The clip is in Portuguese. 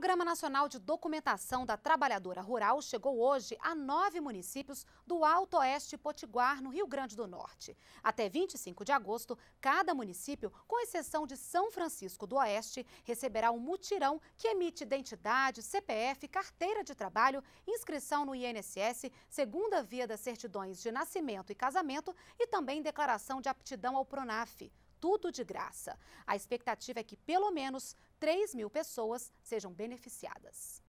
Programa Nacional de Documentação da Trabalhadora Rural chegou hoje a nove municípios do Alto Oeste Potiguar, no Rio Grande do Norte. Até 25 de agosto, cada município, com exceção de São Francisco do Oeste, receberá um mutirão que emite identidade, CPF, carteira de trabalho, inscrição no INSS, segunda via das certidões de nascimento e casamento e também declaração de aptidão ao PRONAF tudo de graça. A expectativa é que pelo menos 3 mil pessoas sejam beneficiadas.